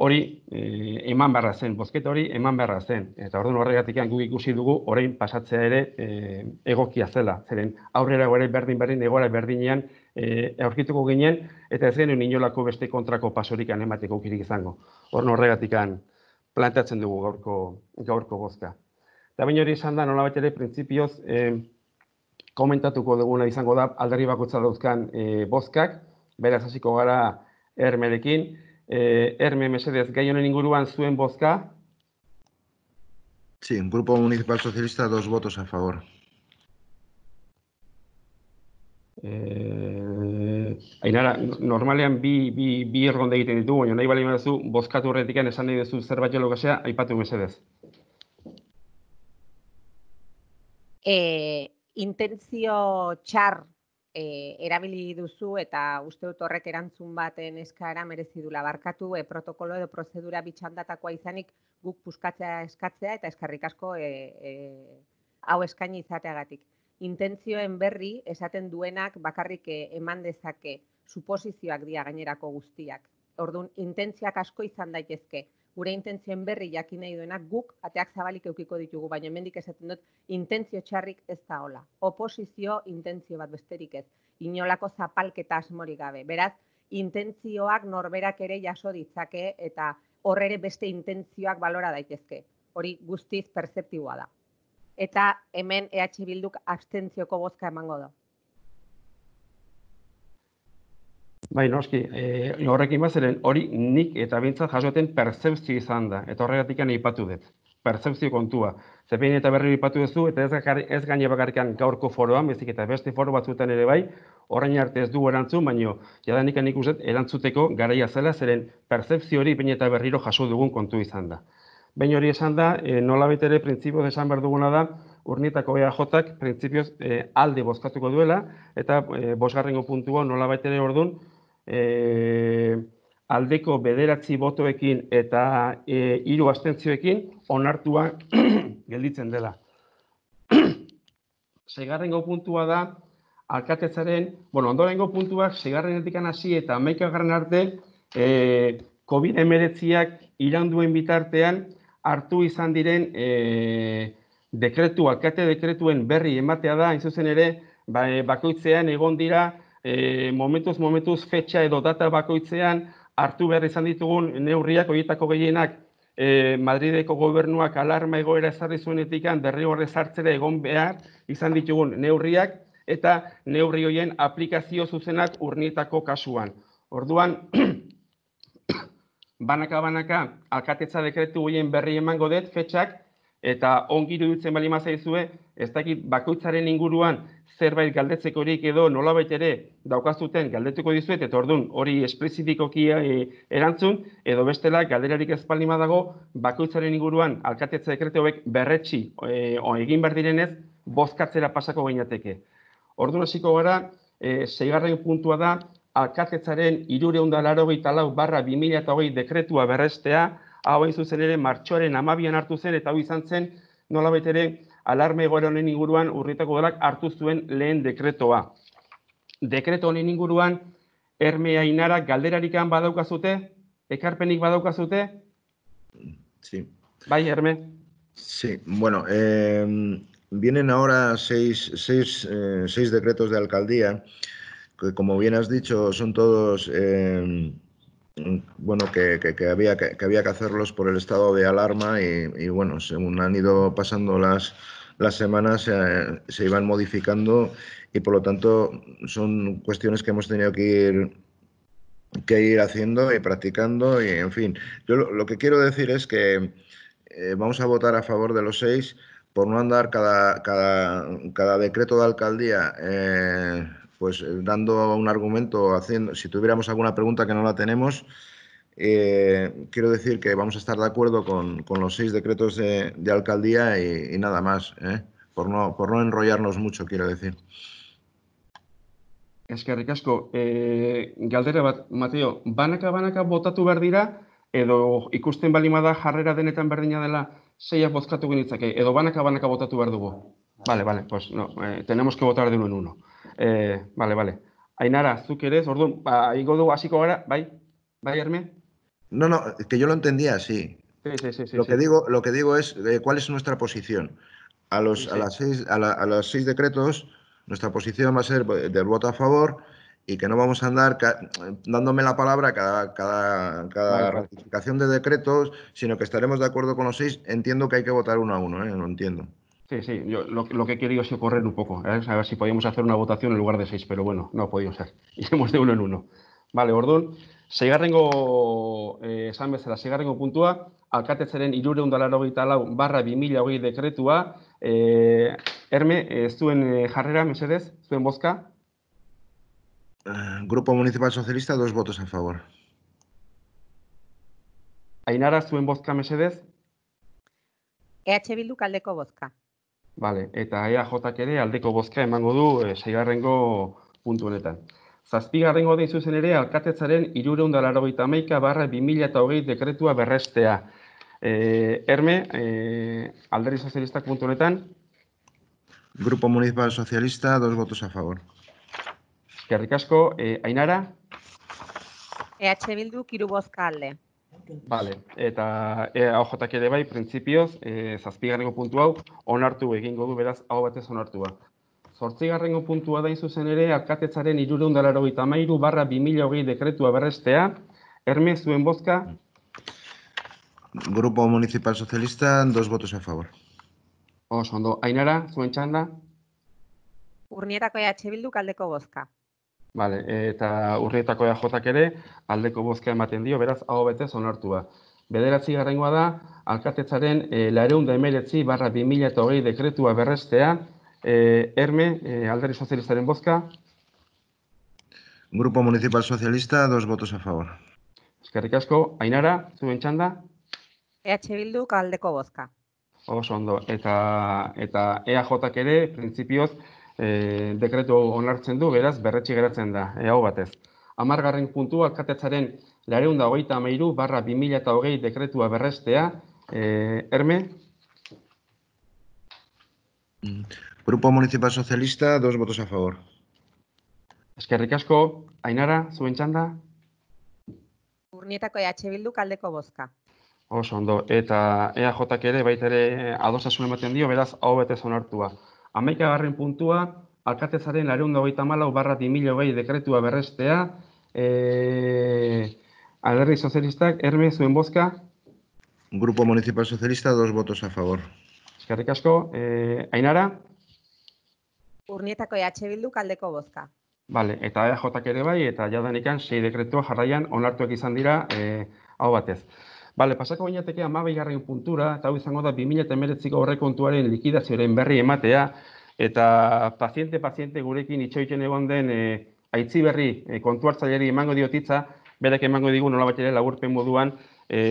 hori eh, eman barra zen, bozketa hori eman barra zen. Eta orduan horregatik gu ikusi dugu orain pasatzea ere egokia zela. Zeren aurrera gure berdin berdin egora berdinean e, aurkituko ginen eta ez genuen inolako beste kontrako pasorik anemateko kirik izango. Orduan horregatik plantatzen dugu gaurko gaurko bozka. Eta hori izan da, nola ere, prinsipioz, komentatuko duguna izango da, alderri bakutza dauzkan eh, bozkak, beraz hasiko gara ermerekin. E, erme, mesedez, gai honen inguruan zuen bozka? Sí, un grupo municipal socialista, dos votos a favor. Eh, ainara, normalean bi, bi, bi egiten ditu, baina nahi bali mazu, bozkatu horretik esan nahi duzu zerbait jelokasea, aipatu mesedez e, intentzio txar e, erabili duzu eta uste dut horrek erantzun baten eskaera merezi du labarkatu e, eh, protokolo edo prozedura bitxandatakoa izanik guk puskatzea eskatzea eta eskarrik asko e, hau eskaini izateagatik. Intentzioen berri esaten duenak bakarrik eman dezake suposizioak dia gainerako guztiak. Orduan, intentziak asko izan daitezke, gure intentzien berri jakin nahi duena guk ateak zabalik eukiko ditugu, baina mendik esaten dut, intentzio txarrik ez da hola. Oposizio intentzio bat besterik ez. Inolako zapalketa asmori gabe. Beraz, intentzioak norberak ere jaso ditzake eta horrere beste intentzioak balora daitezke. Hori guztiz perzeptiboa da. Eta hemen EH Bilduk abstentzioko bozka emango da. Bai, noski, e, horrekin bazaren hori nik eta bintzat jasoten percepzio izan da, eta horregatik aipatu ipatu dut, percepzio kontua. Zepein eta berri ipatu duzu, eta ez, ez gaine bakarrikan gaurko foroan, bezik eta beste foro batzutan ere bai, horrein arte ez du erantzun, baino jadanik anik uzet erantzuteko garaia zela, zeren percepzio hori bine eta berriro jaso dugun kontu izan da. Baina hori esan da, e, eh, nola betere prinzipio desan behar duguna da, urnietako EAJak prinzipioz e, eh, alde bozkatuko duela, eta e, bosgarrengo puntua nola betere orduan, e, aldeko bederatzi botoekin eta eh, hiru e, astentzioekin onartua gelditzen dela. Segarrengo puntua da, alkatezaren, bueno, ondorengo puntuak, segarren hasi eta amaika garren arte, e, eh, COVID-19 iranduen bitartean, hartu izan diren e, dekretu, alkate dekretuen berri ematea da, hain zuzen ere, ba, bakoitzean egon dira, e, momentuz, momentuz, fetxa edo data bakoitzean hartu behar izan ditugun neurriak horietako gehienak e, Madrideko gobernuak alarma egoera ezarri zuenetik derri horre egon behar izan ditugun neurriak eta neurri hoien aplikazio zuzenak urnietako kasuan. Orduan, banaka-banaka alkatetza dekretu hoien berri emango dut fetxak eta ongiru dutzen bali mazai zue, eh, ez dakit bakoitzaren inguruan zerbait galdetzeko horiek edo nolabait ere daukazuten galdetuko dizuet, eta orduan hori esplizitikoki eh, erantzun, edo bestela galderarik ezpalima dago, bakoitzaren inguruan alkatetza dekrete hobek berretxi eh, egin behar direnez, bozkartzera pasako gainateke. Orduan hasiko gara, zeigarren eh, puntua da, alkatetzaren irure hundal talau barra 2008 dekretua berrestea, hau zuzen ere martxoaren amabian hartu zen eta hau izan zen, nolabait ere, alarme egoera honen inguruan urritako dolak hartu zuen lehen dekretoa. Dekreto honen inguruan, ermea inara galderarikan badaukazute, ekarpenik badaukazute? Sí. Bai, erme? Sí, bueno, eh, vienen ahora seis, seis, eh, seis decretos de alcaldía, que como bien has dicho, son todos eh, Mm, bueno, que, había, que, había que hacerlos por el estado de alarma y, bueno, según han ido pasando las, las semanas se iban modificando y por lo tanto son cuestiones que hemos tenido que ir que ir haciendo y practicando y en fin. Yo lo, que quiero decir es que eh, vamos a votar a favor de los seis por no andar cada, cada, decreto de alcaldía eh, pues eh, dando un argumento, haciendo, si tuviéramos alguna pregunta que no la tenemos, eh, quiero decir que vamos a estar de acuerdo con, con los seis decretos de, alcaldía y, nada más, ¿eh? por, no, por no enrollarnos mucho, quiero decir. es que eh galdera bat, Mateo, banaka-banaka botatu tu dira, edo y custin balimada jarrera denetan berdina dela seiak bozkatu genitzake, edo banaka-banaka botatu tu dugu. Vale, vale, pues no, eh, tenemos que votar de uno en uno. Vale, eh, vale. vale. Ainara, tú quieres? orduan, ba, igo así hasiko gara, bai? No, no, que yo lo entendía así. Sí, lo, Que digo, lo que digo es eh, cuál es nuestra posición. A los, a, las seis, a, seis decretos, nuestra posición va a ser eh, del voto a favor y que no vamos a andar dándome la palabra cada, cada, ratificación de decretos, sino que estaremos de acuerdo con los seis. Entiendo que hay que votar uno a uno, ¿eh? no entiendo. Sí, sí, yo lo, que he querido es correr un poco, ¿eh? a ver si podíamos hacer una votación en lugar de seis, pero bueno, no ha podido ser. Hicimos de uno en uno. Vale, ordun, seigarrengo eh, esan bezala, seigarrengo puntua, alkatetzaren irureun dalarogeita lau barra bi mila hogei dekretua, eh, Herme, eh, ez zuen eh, jarrera, mesedez, zuen bozka? Grupo Municipal Socialista, dos votos a favor. Ainara, zuen bozka, mesedez? EH Bildu kaldeko bozka. Vale, eta EAJak ere aldeko bozka emango du e, seigarrengo puntu honetan. Zazpigarrengo den zuzen ere, alkatetzaren irureundalaro gita barra 2000 eta hogei dekretua berrestea. E, eh, erme, e, eh, alderri sozialistak puntu honetan? Grupo Municipal Socialista, dos votos a favor. Gerrik asko, e, Ainara? EH Bildu, kiru bozka alde. Vale, eta eh, AOJak ere bai, printzipioz, zazpigarengo eh, zazpigarrengo puntu hau, onartu egingo du beraz, hau batez onartua. Zortzigarrengo puntua da zuzen ere, alkatetzaren irureundalaro eta mairu barra mila hogei dekretua berrestea, erme zuen bozka? Grupo Municipal Socialista, dos votos a favor. Oso, ondo, ainara, zuen txanda? Urnietako EH Bildu kaldeko bozka. Vale, eta urrietako jotak ere aldeko bozka ematen dio, beraz hau betez onartua. Bederatzi garrengoa da, alkatetzaren e, eh, lareun barra 2000 eta hogei dekretua berrestea, e, eh, erme, e, eh, alderi sozialistaren bozka? Grupo Municipal Socialista, dos votos a favor. Eskerrik asko, Ainara, zuen txanda? EH Bildu, aldeko bozka. Oso ondo, eta, eta EAJak ere, prinsipioz, e, dekretu onartzen du, beraz, berretxe geratzen da, eh, hau batez. Amargarren puntua, katetzaren lareunda hogeita amairu, barra 2000 eta hogei dekretua berrestea, e, eh, erme? Mm. Grupo Municipal Socialista, dos votos a favor. Eskerrik asko, Ainara, zuen txanda? Urnietako EH Bildu kaldeko bozka. Oso ondo, eta EAJak ere baitere ere adosasun ematen dio, beraz, hau betez onartua. Hameka garren puntua, alkatezaren lareun dagoita malau barra milio dekretua berrestea, e, eh, alderri sozialistak, erme zuen bozka? Grupo Municipal Socialista, dos votos a favor. Eskarrik asko, e, Ainara? Urnietako EH Bildu kaldeko bozka. Vale, eta EJak ere bai, eta jadanikan sei dekretua jarraian onartuak izan dira e, hau batez. Bale, pasako bainateke amabai garrin puntura, eta hau izango da 2000 eta emeretziko horrekontuaren likidazioaren berri ematea, eta paziente-paziente gurekin itxoiten egon den e, aitzi berri e, emango diotitza, berak emango digu nola bat ere lagurpen moduan, e,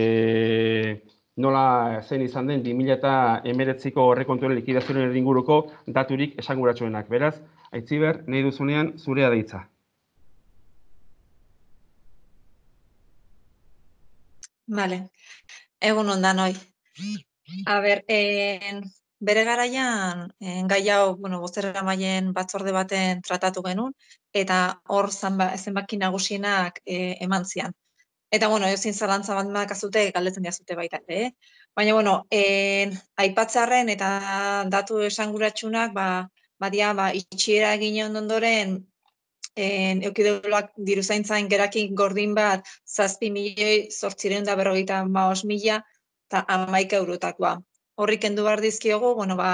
nola zen izan den 2000 eta emeretziko horrekontuaren likidazioaren erdinguruko daturik esanguratsuenak. Beraz, aitzi nahi duzunean, zurea da Vale. Egun onda noi. A ber, en, bere garaian en, gai hau, bueno, bozera maien batzorde baten tratatu genuen, eta hor zanba, zenbaki nagusienak e, eman zian. Eta, bueno, ez zalantza bat makazute, galdetzen diazute baita, eh? Baina, bueno, en, aipatzarren eta datu esanguratsunak, ba, badia, ba, itxiera egin ondoren en, eukideuloak diru zaintzain gerakin gordin bat zazpi milioi sortziren da berrogeita maos mila eta amaika eurotakoa. Horrik endu behar dizkiogu, bueno, ba,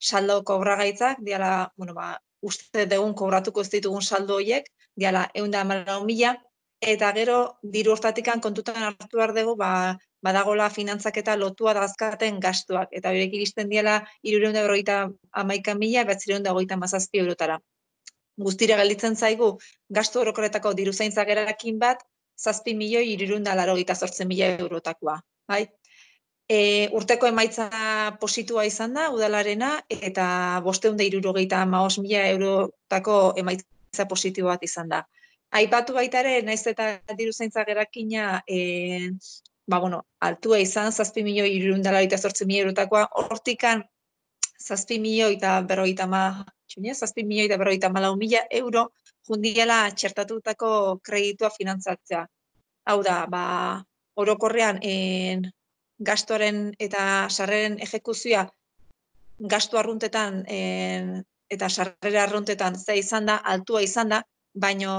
saldo kobragaitzak, diala, bueno, ba, uste degun kobratuko ez ditugun saldo horiek, diala, egun da mila, eta gero diru hortatikan kontutan hartu behar dugu, ba, badagola finantzak eta lotua dazkaten gastuak, eta horiek iristen diala, irureunda berroita amaika mila, betzireunda goita mazazpi eurotara guztira galditzen zaigu gastu orokoretako diru zaintzagerakin bat, zazpi milioi irirunda laro gita zortzen mila eurotakoa. Bai? E, urteko emaitza positua izan da, udalarena, eta bosteunde irurogeita maos mila eurotako emaitza positua bat izan da. Aipatu baita ere, naiz eta diru gerakina, e, ba, bueno, altua izan, zazpi milioi irurundalari eta zortzi eurotakoa, hortikan, zazpi milioi eta berroita txunia, zazpi milioi da berroita malau mila euro jundiela txertatutako kreditua finantzatzea. Hau da, ba, orokorrean en, gastoren eta sarreren ejekuzioa gastu arruntetan en, eta sarrera arruntetan ze izan da, altua izan da, baino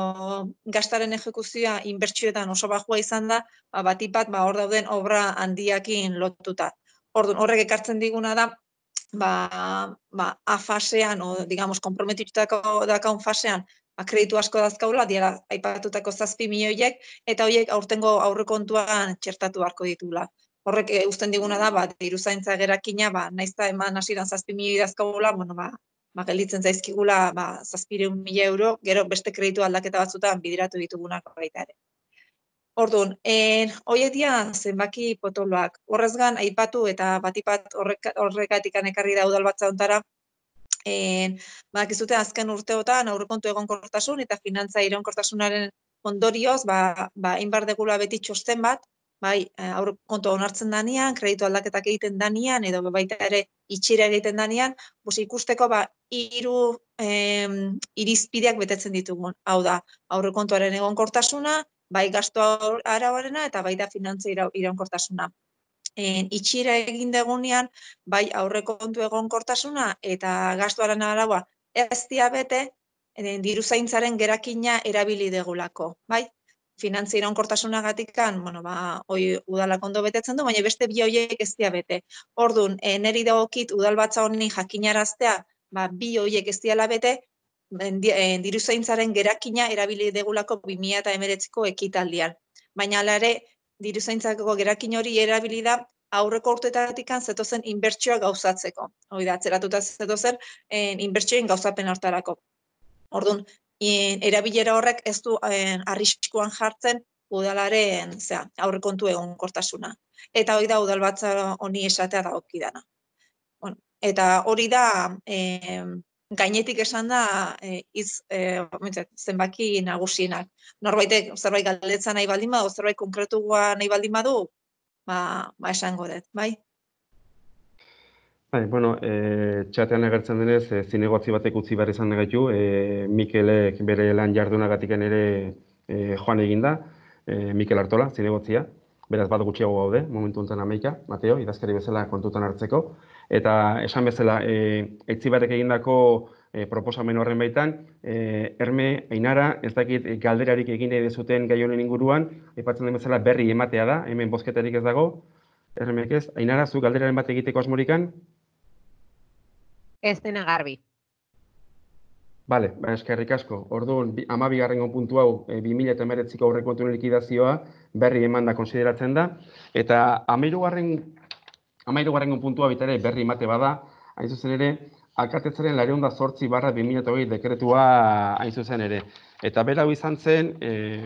gastaren ejekuzioa inbertsioetan oso bajua izan da, ba, batipat ba, hor dauden obra handiakin lotuta. Orduan, horrek ekartzen diguna da, ba, ba, a fasean, o, digamos, komprometitutako dakaun fasean, ba, kreditu asko dazkaula, dira, aipatutako zazpi milioiek, eta hoiek aurtengo aurrekontuan txertatu harko ditula. Horrek e, usten diguna da, ba, diru gerakina, ba, naizta eman hasieran zazpi milioi dazkaula, bueno, ba, ba, zaizkigula, ba, zazpireun milio euro, gero beste kreditu aldaketa batzutan bidiratu ditugunak baita ere. Orduan, en, eh, hoiek zenbaki potoloak. horrezgan aipatu eta batipat horrekatik anekarri da udal bat zauntara, en, eh, azken urteotan aurrekontu egonkortasun eta finantza ironkortasunaren ondorioz, ba, ba, inbar degula beti txosten bat, bai, eh, aurrekontu onartzen danean kreditu aldaketak egiten danean edo baita ere itxira egiten danean, bus ikusteko, ba, iru em, irizpideak betetzen ditugun. Hau da, aurrekontuaren egonkortasuna, bai gastu arauarena eta bai da finantzia iraunkortasuna. En, itxira egin degunean, bai aurreko kontu egonkortasuna eta gastu araua ez diabete bete, en, gerakina erabili degulako, bai? finantzia iraunkortasuna gatikan, bueno, ba, oi, udalak ondo betetzen du, baina beste bi hoiek ez diabete. bete. Orduan, neri dagokit udal batza honi jakinaraztea, ba, bi hoiek ez diala bete, en eh, diru gerakina erabili degulako 2019ko ekitaldian. Baina lare diru zaintzako gerakin hori erabili da aurreko urteetatik kan zetozen inbertsioa gauzatzeko. Hoi da atzeratuta zetozen eh, inbertsioen gauzapen hartarako. Ordun, eh, erabilera horrek ez du en, arriskuan jartzen udalaren, osea, aurrekontu egon kortasuna. Eta hoi da udalbatza honi esatea dagoki eta hori da gainetik esan da eh, iz, eh, zenbaki nagusienak. Norbait eh, zerbait galdetza nahi baldin badu, zerbait konkretua nahi baldin badu, ba, ba esango dut, bai? Bai, bueno, eh chatean agertzen denez, eh, zinegotzi batek utzi bar izan nagaitu, eh Mikelek bere lan jardunagatik ere eh Joan eginda, eh Mikel Artola, zinegotzia. Beraz, bat gutxiago gaude, momentu honetan 11, Mateo idazkari bezala kontutan hartzeko. Eta esan bezala, e, etzi batek egindako e, proposamen horren baitan, e, eh, erme, ainara, ez dakit galderarik egin nahi dezuten gai honen inguruan, epatzen den bezala berri ematea da, hemen bozketarik ez dago, Erremek ez, ainara, zu galderaren bat egiteko asmorikan? Ez dena garbi. Bale, ba, eskerrik asko. Orduan, amabi puntu hau, e, 2000 eta meretziko horrekontu nirik berri eman da, konsideratzen da. Eta, amiru garren Amairo garen puntua bitare berri mate bada, hain zuzen ere, alkatetzaren lare honda sortzi barra 2008 dekretua hain zuzen ere. Eta bera hau izan zen, eh,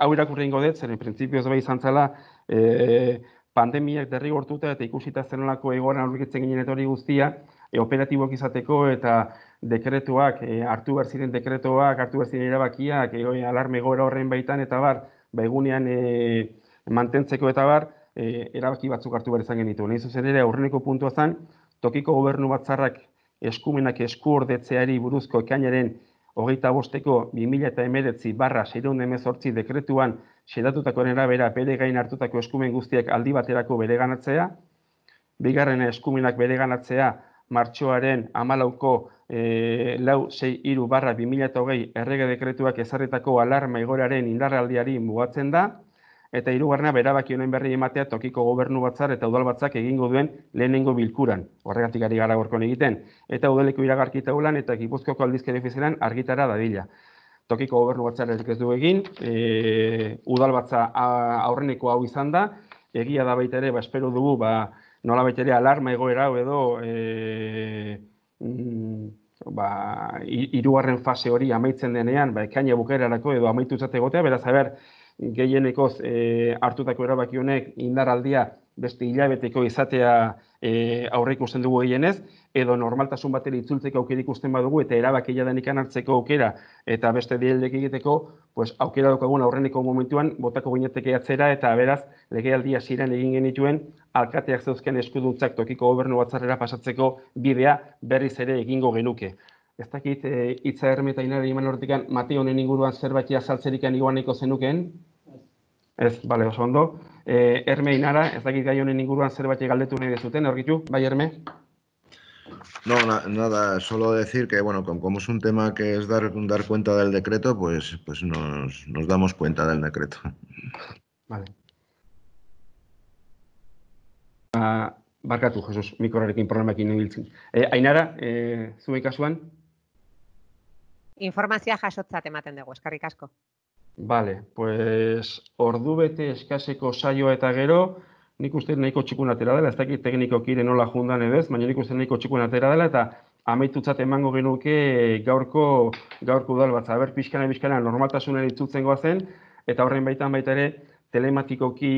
hau irakurri ingo dut, zeren prinsipioz bai izan zela, eh, pandemiak derri gortuta eta ikusita zen olako egoaren ginen etori guztia, eh, operatiboak izateko eta dekretuak, hartu behar ziren dekretuak, hartu behar ziren erabakiak, e, alarme gora horren baitan eta bar, ba egunean mantentzeko eta bar, E, erabaki batzuk hartu behar izan genitu. Nei zuzen ere, aurreneko puntua zen, tokiko gobernu batzarrak eskumenak esku ordetzeari buruzko ekainaren hogeita bosteko 2000 eta barra seireun dekretuan sedatutakoen erabera bere gain hartutako eskumen guztiak aldi baterako bere bigarren eskumenak bere martxoaren amalauko e, lau zei iru barra eta dekretuak ezarretako alarma igoraren indarraldiari mugatzen da, eta hirugarrena berabaki honen berri ematea tokiko gobernu batzar eta udal batzak egingo duen lehenengo bilkuran. Horregatik ari gara gorkon egiten. Eta udaleko iragarkita lan eta Gipuzkoako aldizkari ofizialan argitara dadila. Tokiko gobernu batzar ez du egin, e, udal batza aurreneko hau izan da, egia da baita ere, ba, espero dugu, ba, nola baita ere alarma egoera hau edo, e, mm, ba, irugarren fase hori amaitzen denean, ba, ekaina bukera edo amaitu zate gotea, beraz, haber, gehienekoz eh, hartutako erabaki honek indaraldia beste hilabeteko izatea e, eh, aurre ikusten dugu gehienez, edo normaltasun batera itzultzeko aukera ikusten badugu eta erabaki ikan hartzeko aukera eta beste dieldek egiteko, pues aukera dukagun aurreneko momentuan botako gineteke atzera eta beraz legealdia ziren egin genituen alkateak zeuzken eskuduntzak tokiko gobernu batzarrera pasatzeko bidea berriz ere egingo genuke. ez dakit e, eh, itza herme eta inari iman hortikan mate honen inguruan zerbait azaltzerik iguaneko zenukeen? Ez, bale, oso ondo. E, eh, herme inara, ez dakit gai honen inguruan zerbait galdetu nahi dezuten, horkitu, bai erme? No, nada, solo decir que, bueno, como es un tema que es dar, dar cuenta del decreto, pues, pues nos, nos damos cuenta del decreto. Vale. Ah, barkatu, Jesus, mikroarekin problemakin ibiltzen. E, Ainara, e, zuen kasuan? informazioa jasotzat ematen dugu, eskarrik asko. Bale, pues ordu bete eskaseko saioa eta gero, nik uste nahiko txikun atera dela, ez dakit tekniko kire nola jundan edez, baina nik uste nahiko txikun atera dela, eta amaitutzat emango genuke gaurko gaurko udal bat, zaber pixkana pixkana normaltasunen itzutzen goazen, eta horren baitan baita ere telematikoki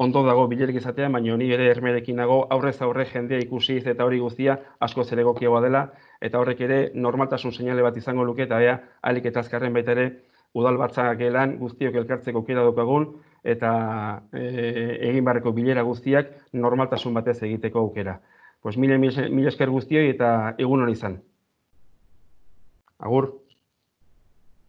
ondo dago bilerik izatea, baina ni ere ermerekin nago aurrez aurre jendea ikusi eta hori guztia asko zeregokiagoa dela, eta horrek ere normaltasun seinale bat izango luke eta ea alik eta azkarren baita ere udalbatzak elan guztiok elkartzeko kera dukagun eta e, egin barreko bilera guztiak normaltasun batez egiteko aukera. Pues mila, mila esker guztioi eta egun hori izan. Agur.